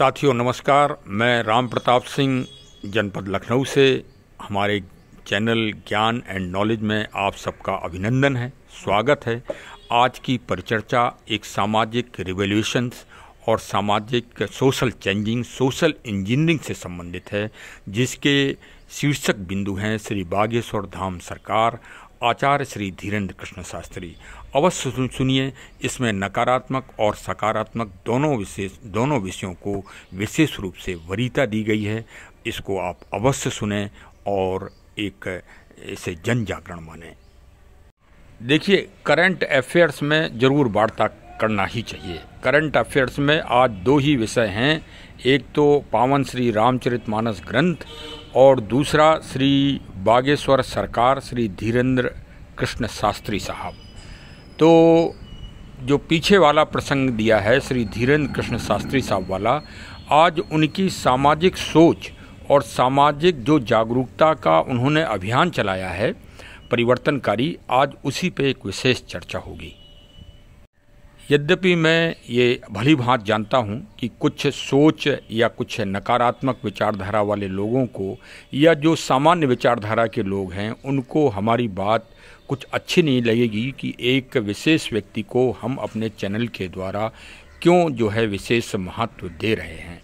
साथियों नमस्कार मैं राम प्रताप सिंह जनपद लखनऊ से हमारे चैनल ज्ञान एंड नॉलेज में आप सबका अभिनंदन है स्वागत है आज की परिचर्चा एक सामाजिक रिवोल्यूशंस और सामाजिक सोशल चेंजिंग सोशल इंजीनियरिंग से संबंधित है जिसके शीर्षक बिंदु हैं श्री बागेश्वर धाम सरकार आचार्य श्री धीरेन्द्र कृष्ण शास्त्री अवश्य सुनिए इसमें नकारात्मक और सकारात्मक दोनों विशेष दोनों विषयों को विशेष रूप से वरीता दी गई है इसको आप अवश्य सुने और एक इसे जन जागरण माने देखिए करंट अफेयर्स में ज़रूर वार्ता करना ही चाहिए करंट अफेयर्स में आज दो ही विषय हैं एक तो पावन श्री रामचरित मानस ग्रंथ और दूसरा श्री बागेश्वर सरकार श्री धीरेन्द्र कृष्ण शास्त्री साहब तो जो पीछे वाला प्रसंग दिया है श्री धीरेन्द्र कृष्ण शास्त्री साहब वाला आज उनकी सामाजिक सोच और सामाजिक जो जागरूकता का उन्होंने अभियान चलाया है परिवर्तनकारी आज उसी पे एक विशेष चर्चा होगी यद्यपि मैं ये भली भांत जानता हूँ कि कुछ सोच या कुछ नकारात्मक विचारधारा वाले लोगों को या जो सामान्य विचारधारा के लोग हैं उनको हमारी बात कुछ अच्छी नहीं लगेगी कि एक विशेष व्यक्ति को हम अपने चैनल के द्वारा क्यों जो है विशेष महत्व दे रहे हैं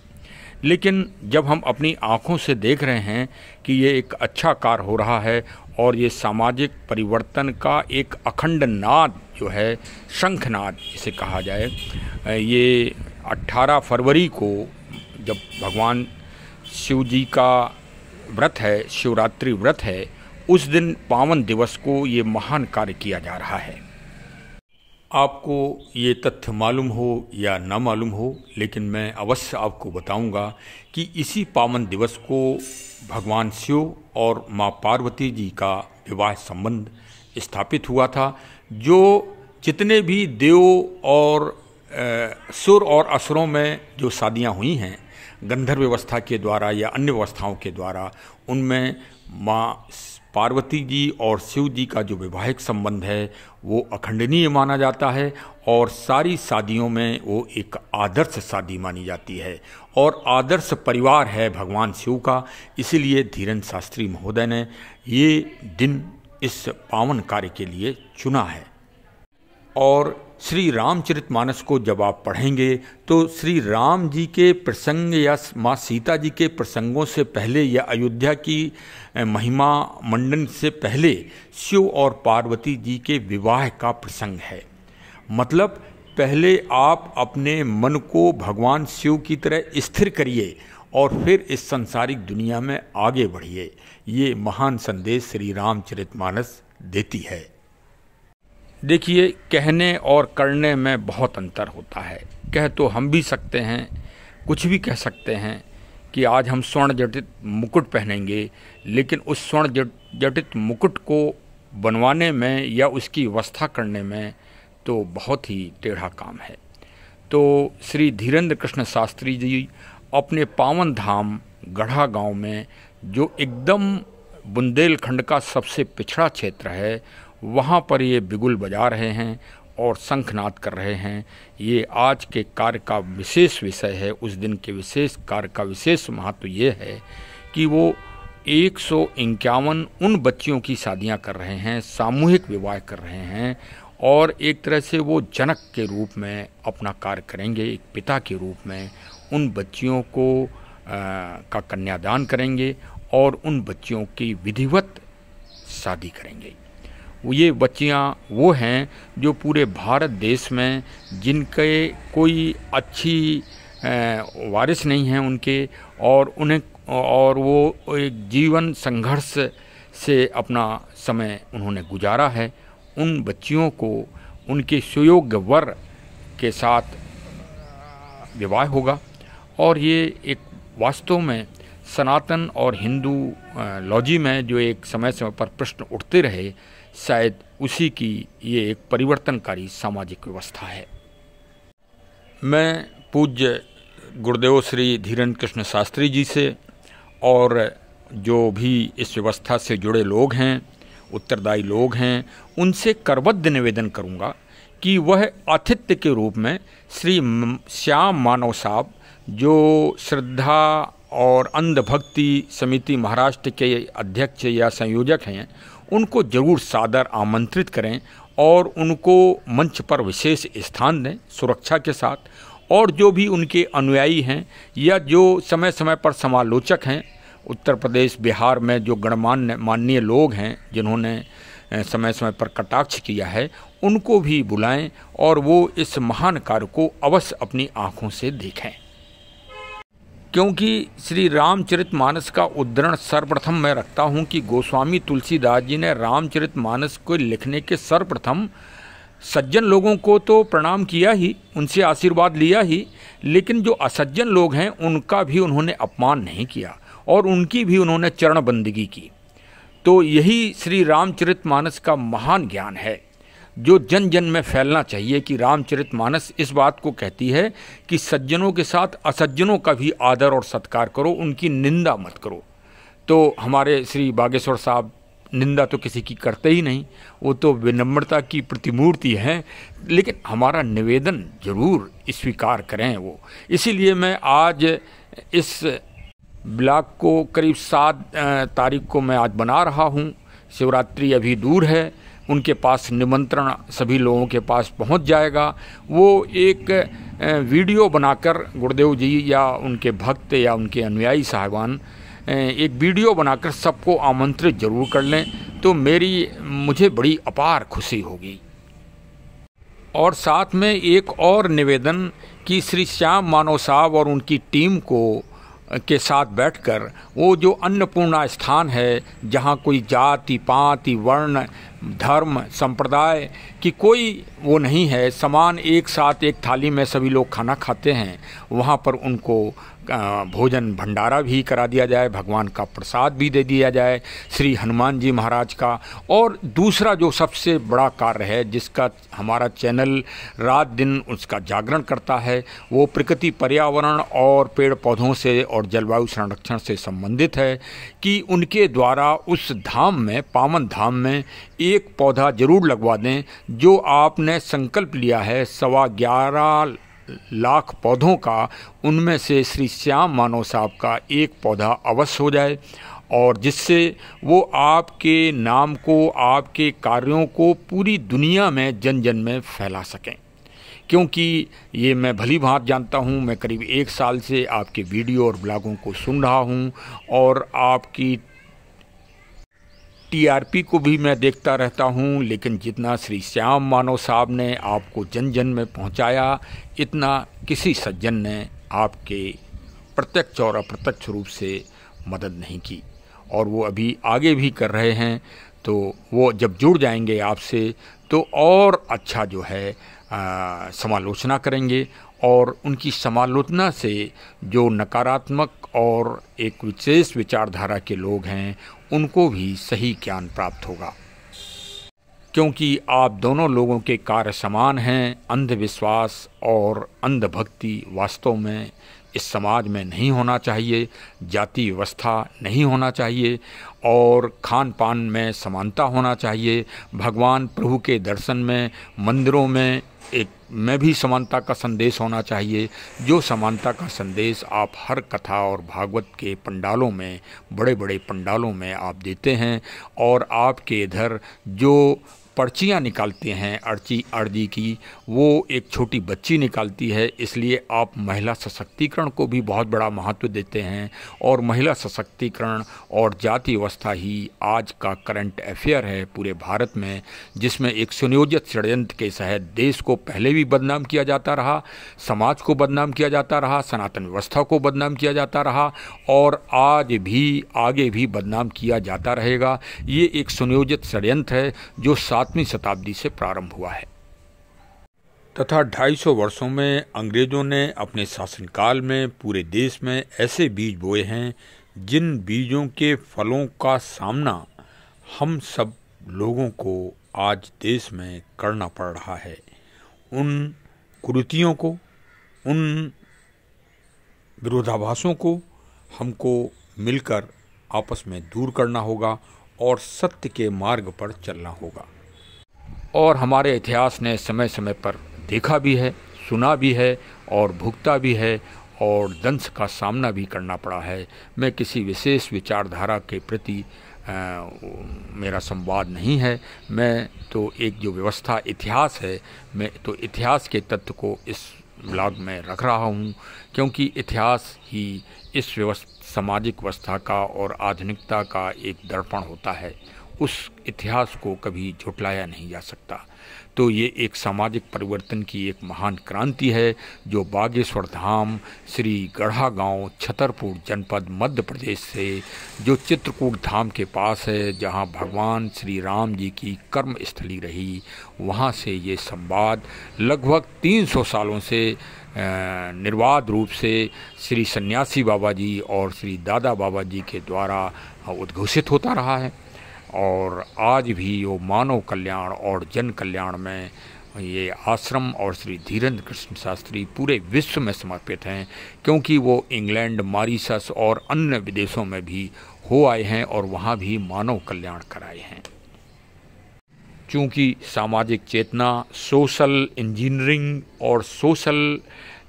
लेकिन जब हम अपनी आँखों से देख रहे हैं कि ये एक अच्छा कार्य हो रहा है और ये सामाजिक परिवर्तन का एक अखंड नाद जो है शंखनाद इसे कहा जाए ये 18 फरवरी को जब भगवान शिव जी का व्रत है शिवरात्रि व्रत है उस दिन पावन दिवस को ये महान कार्य किया जा रहा है आपको ये तथ्य मालूम हो या ना मालूम हो लेकिन मैं अवश्य आपको बताऊंगा कि इसी पावन दिवस को भगवान शिव और माँ पार्वती जी का विवाह संबंध स्थापित हुआ था जो जितने भी देव और सुर और असुरों में जो शादियाँ हुई हैं गंधर्व व्यवस्था के द्वारा या अन्य व्यवस्थाओं के द्वारा उनमें माँ पार्वती जी और शिव जी का जो वैवाहिक संबंध है वो अखंडनीय माना जाता है और सारी शादियों में वो एक आदर्श शादी मानी जाती है और आदर्श परिवार है भगवान शिव का इसीलिए धीरन शास्त्री महोदय ने ये दिन इस पावन कार्य के लिए चुना है और श्री रामचरित मानस को जब आप पढ़ेंगे तो श्री राम जी के प्रसंग या माँ सीता जी के प्रसंगों से पहले या अयोध्या की महिमा मंडन से पहले शिव और पार्वती जी के विवाह का प्रसंग है मतलब पहले आप अपने मन को भगवान शिव की तरह स्थिर करिए और फिर इस संसारिक दुनिया में आगे बढ़िए ये महान संदेश श्री रामचरितमानस देती है देखिए कहने और करने में बहुत अंतर होता है कह तो हम भी सकते हैं कुछ भी कह सकते हैं कि आज हम स्वर्ण जटित मुकुट पहनेंगे लेकिन उस स्वर्ण जट, जटित मुकुट को बनवाने में या उसकी व्यवस्था करने में तो बहुत ही टेढ़ा काम है तो श्री धीरेन्द्र कृष्ण शास्त्री जी अपने पावन धाम गढ़ा गांव में जो एकदम बुंदेलखंड का सबसे पिछड़ा क्षेत्र है वहाँ पर ये बिगुल बजा रहे हैं और शंखनाद कर रहे हैं ये आज के कार्य का विशेष विषय है उस दिन के विशेष कार्य का विशेष महत्व ये है कि वो एक सौ इक्यावन उन बच्चियों की शादियाँ कर रहे हैं सामूहिक विवाह कर रहे हैं और एक तरह से वो जनक के रूप में अपना कार्य करेंगे एक पिता के रूप में उन बच्चियों को आ, का कन्यादान करेंगे और उन बच्चियों की विधिवत शादी करेंगे ये बच्चियाँ वो हैं जो पूरे भारत देश में जिनके कोई अच्छी वारिस नहीं हैं उनके और उन्हें और वो एक जीवन संघर्ष से अपना समय उन्होंने गुजारा है उन बच्चियों को उनके सुयोग्य वर के साथ विवाह होगा और ये एक वास्तव में सनातन और हिंदू लॉजी में जो एक समय समय पर प्रश्न उठते रहे शायद उसी की ये एक परिवर्तनकारी सामाजिक व्यवस्था है मैं पूज्य गुरुदेव श्री धीरन कृष्ण शास्त्री जी से और जो भी इस व्यवस्था से जुड़े लोग हैं उत्तरदायी लोग हैं उनसे करबद्ध निवेदन करूंगा कि वह आतिथ्य के रूप में श्री श्याम मानव साहब जो श्रद्धा और अंधभक्ति समिति महाराष्ट्र के अध्यक्ष या संयोजक हैं उनको जरूर सादर आमंत्रित करें और उनको मंच पर विशेष स्थान दें सुरक्षा के साथ और जो भी उनके अनुयायी हैं या जो समय समय पर समालोचक हैं उत्तर प्रदेश बिहार में जो गणमान्य माननीय लोग हैं जिन्होंने समय समय पर कटाक्ष किया है उनको भी बुलाएं और वो इस महान कार्य को अवश्य अपनी आँखों से देखें क्योंकि श्री रामचरित मानस का उद्धरण सर्वप्रथम मैं रखता हूँ कि गोस्वामी तुलसीदास जी ने रामचरित मानस को लिखने के सर्वप्रथम सज्जन लोगों को तो प्रणाम किया ही उनसे आशीर्वाद लिया ही लेकिन जो असज्जन लोग हैं उनका भी उन्होंने अपमान नहीं किया और उनकी भी उन्होंने चरणबंदगी की तो यही श्री रामचरित मानस का महान ज्ञान है जो जन जन में फैलना चाहिए कि रामचरितमानस इस बात को कहती है कि सज्जनों के साथ असज्जनों का भी आदर और सत्कार करो उनकी निंदा मत करो तो हमारे श्री बागेश्वर साहब निंदा तो किसी की करते ही नहीं वो तो विनम्रता की प्रतिमूर्ति हैं लेकिन हमारा निवेदन जरूर स्वीकार करें वो इसीलिए मैं आज इस ब्लॉग को करीब सात तारीख को मैं आज बना रहा हूँ शिवरात्रि अभी दूर है उनके पास निमंत्रण सभी लोगों के पास पहुंच जाएगा वो एक वीडियो बनाकर गुरुदेव जी या उनके भक्त या उनके अनुयायी साहिबान एक वीडियो बनाकर सबको आमंत्रित जरूर कर लें तो मेरी मुझे बड़ी अपार खुशी होगी और साथ में एक और निवेदन कि श्री श्याम मानव साहब और उनकी टीम को के साथ बैठकर वो जो अन्नपूर्णा स्थान है जहाँ कोई जाति पाति वर्ण धर्म संप्रदाय की कोई वो नहीं है समान एक साथ एक थाली में सभी लोग खाना खाते हैं वहाँ पर उनको भोजन भंडारा भी करा दिया जाए भगवान का प्रसाद भी दे दिया जाए श्री हनुमान जी महाराज का और दूसरा जो सबसे बड़ा कार्य है जिसका हमारा चैनल रात दिन उसका जागरण करता है वो प्रकृति पर्यावरण और पेड़ पौधों से और जलवायु संरक्षण से संबंधित है कि उनके द्वारा उस धाम में पावन धाम में एक पौधा जरूर लगवा दें जो आपने संकल्प लिया है सवा ग्यारह लाख पौधों का उनमें से श्री श्याम मानव साहब का एक पौधा अवश्य हो जाए और जिससे वो आपके नाम को आपके कार्यों को पूरी दुनिया में जन जन में फैला सकें क्योंकि ये मैं भली भांत जानता हूँ मैं करीब एक साल से आपके वीडियो और ब्लॉगों को सुन रहा हूँ और आपकी टीआरपी को भी मैं देखता रहता हूँ लेकिन जितना श्री श्याम मानव साहब ने आपको जन जन में पहुँचाया इतना किसी सज्जन ने आपके प्रत्यक्ष और अप्रत्यक्ष रूप से मदद नहीं की और वो अभी आगे भी कर रहे हैं तो वो जब जुड़ जाएंगे आपसे तो और अच्छा जो है समालोचना करेंगे और उनकी समालोचना से जो नकारात्मक और एक विशेष विचारधारा के लोग हैं उनको भी सही ज्ञान प्राप्त होगा क्योंकि आप दोनों लोगों के कार्य समान हैं अंधविश्वास और अंधभक्ति वास्तव में इस समाज में नहीं होना चाहिए जाति व्यवस्था नहीं होना चाहिए और खान पान में समानता होना चाहिए भगवान प्रभु के दर्शन में मंदिरों में एक में भी समानता का संदेश होना चाहिए जो समानता का संदेश आप हर कथा और भागवत के पंडालों में बड़े बड़े पंडालों में आप देते हैं और आपके इधर जो पर्चियाँ निकालते हैं अर्ची अर्जी की वो एक छोटी बच्ची निकालती है इसलिए आप महिला सशक्तिकरण को भी बहुत बड़ा महत्व देते हैं और महिला सशक्तिकरण और जाति व्यवस्था ही आज का करंट अफेयर है पूरे भारत में जिसमें एक सुनियोजित षडयंत्र के तहत देश को पहले भी बदनाम किया जाता रहा समाज को बदनाम किया जाता रहा सनातन व्यवस्था को बदनाम किया जाता रहा और आज भी आगे भी बदनाम किया जाता रहेगा ये एक सुनियोजित षडयंत्र है जो सात सातवीं शताब्दी से प्रारंभ हुआ है तथा 250 वर्षों में अंग्रेजों ने अपने शासनकाल में पूरे देश में ऐसे बीज बोए हैं जिन बीजों के फलों का सामना हम सब लोगों को आज देश में करना पड़ रहा है उन कुरुतियों को उन विरोधाभासों को हमको मिलकर आपस में दूर करना होगा और सत्य के मार्ग पर चलना होगा और हमारे इतिहास ने समय समय पर देखा भी है सुना भी है और भुगता भी है और दंश का सामना भी करना पड़ा है मैं किसी विशेष विचारधारा के प्रति आ, मेरा संवाद नहीं है मैं तो एक जो व्यवस्था इतिहास है मैं तो इतिहास के तत्व को इस ब्लॉग में रख रहा हूँ क्योंकि इतिहास ही इस व्यवस्था सामाजिक व्यवस्था का और आधुनिकता का एक दर्पण होता है उस इतिहास को कभी झुटलाया नहीं जा सकता तो ये एक सामाजिक परिवर्तन की एक महान क्रांति है जो बागेश्वर धाम श्री गढ़ा गांव छतरपुर जनपद मध्य प्रदेश से जो चित्रकूट धाम के पास है जहां भगवान श्री राम जी की कर्म स्थली रही वहां से ये संवाद लगभग 300 सालों से निर्वाध रूप से श्री सन्यासी बाबा जी और श्री दादा बाबा जी के द्वारा उद्घोषित होता रहा है और आज भी वो मानव कल्याण और जन कल्याण में ये आश्रम और श्री धीरेन्द्र कृष्ण शास्त्री पूरे विश्व में समर्पित हैं क्योंकि वो इंग्लैंड मॉरिशस और अन्य विदेशों में भी हो आए हैं और वहाँ भी मानव कल्याण कराए हैं चूँकि सामाजिक चेतना सोशल इंजीनियरिंग और सोशल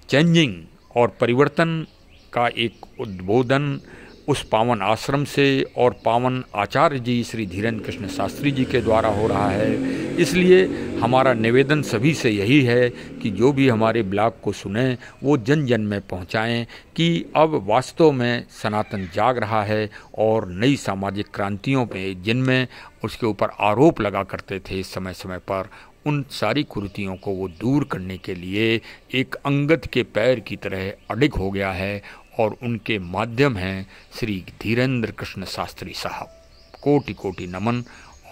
चेंजिंग और परिवर्तन का एक उद्बोधन उस पावन आश्रम से और पावन आचार्य जी श्री धीरेन्द्र कृष्ण शास्त्री जी के द्वारा हो रहा है इसलिए हमारा निवेदन सभी से यही है कि जो भी हमारे ब्लॉग को सुने वो जन जन में पहुंचाएं कि अब वास्तव में सनातन जाग रहा है और नई सामाजिक क्रांतियों पे जिनमें उसके ऊपर आरोप लगा करते थे समय समय पर उन सारी कुरीतियों को वो दूर करने के लिए एक अंगत के पैर की तरह अडिग हो गया है और उनके माध्यम हैं श्री धीरेन्द्र कृष्ण शास्त्री साहब कोटि कोटि नमन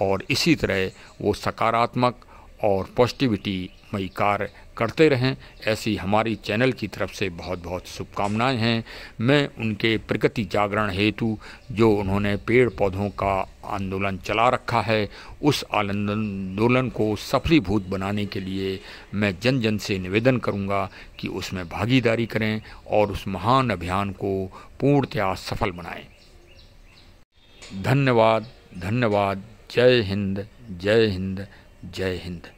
और इसी तरह वो सकारात्मक और पॉजिटिविटी आनंदमयी कार्य करते रहें ऐसी हमारी चैनल की तरफ से बहुत बहुत शुभकामनाएं हैं मैं उनके प्रगति जागरण हेतु जो उन्होंने पेड़ पौधों का आंदोलन चला रखा है उस आंदोलन को सफलीभूत बनाने के लिए मैं जन जन से निवेदन करूंगा कि उसमें भागीदारी करें और उस महान अभियान को पूर्णतया सफल बनाएं धन्यवाद धन्यवाद जय हिंद जय हिंद जय हिंद